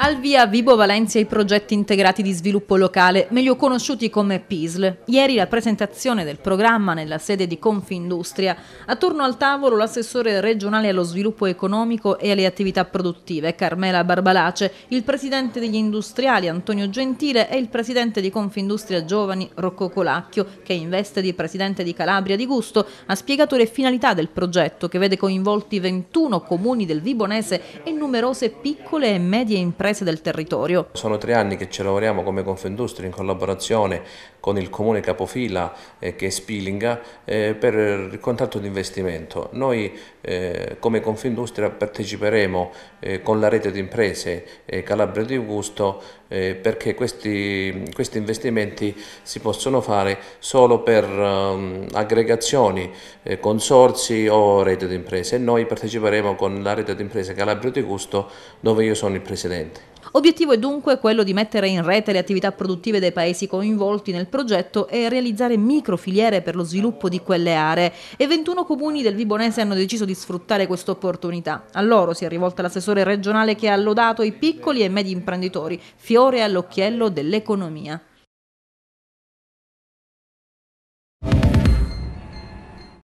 Al via Vibo Valencia i progetti integrati di sviluppo locale, meglio conosciuti come PISL. Ieri la presentazione del programma nella sede di Confindustria. Attorno al tavolo l'assessore regionale allo sviluppo economico e alle attività produttive, Carmela Barbalace, il presidente degli industriali Antonio Gentile e il presidente di Confindustria Giovani Rocco Colacchio, che in veste di presidente di Calabria di Gusto ha spiegato le finalità del progetto che vede coinvolti 21 comuni del Vibonese e numerose piccole e medie imprese imprese del territorio. Sono tre anni che ci lavoriamo come Confindustria in collaborazione con il comune capofila eh, che è Spilinga eh, per il contratto di investimento. Noi eh, come Confindustria parteciperemo eh, con la rete di imprese eh, Calabria di Augusto eh, perché questi, questi, investimenti si possono fare solo per ehm, aggregazioni, consorsi o rete di imprese e noi parteciperemo con la rete di imprese Calabria di Augusto dove io sono il presidente. Obiettivo è dunque quello di mettere in rete le attività produttive dei paesi coinvolti nel progetto e realizzare microfiliere per lo sviluppo di quelle aree e 21 comuni del Vibonese hanno deciso di sfruttare questa opportunità. A loro si è rivolta l'assessore regionale che ha lodato i piccoli e medi imprenditori, fiore all'occhiello dell'economia.